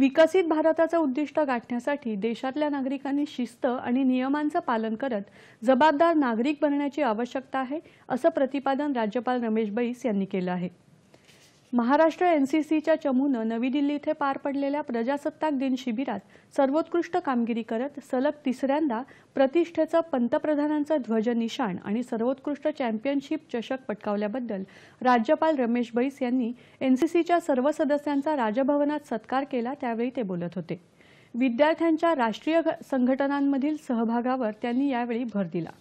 विकसित भारताचं उद्दिष्ट गाठण्यासाठी देशातल्या नागरिकांनी शिस्त आणि नियमांचं पालन करत जबाबदार नागरिक बनण्याची आवश्यकता आहे असं प्रतिपादन राज्यपाल रमेश बैस यांनी केलं आहे महाराष्ट्र एनसीसीच्या चमूनं नवी दिल्ली इथे पार पडलेल्या प्रजासत्ताक दिन शिबिरात सर्वोत्कृष्ट कामगिरी करत सलग तिसऱ्यांदा प्रतिष्ठेचं पंतप्रधानांचं ध्वज निशाण आणि सर्वोत्कृष्ट चॅम्पियनशिप चषक पटकावल्याबद्दल राज्यपाल रमेश बैस यांनी एनसीसीच्या सर्व सदस्यांचा राजभवनात सत्कार केला त्यावेळी ते बोलत होते विद्यार्थ्यांच्या राष्ट्रीय संघटनांमधील सहभागावर त्यांनी यावेळी भर दिला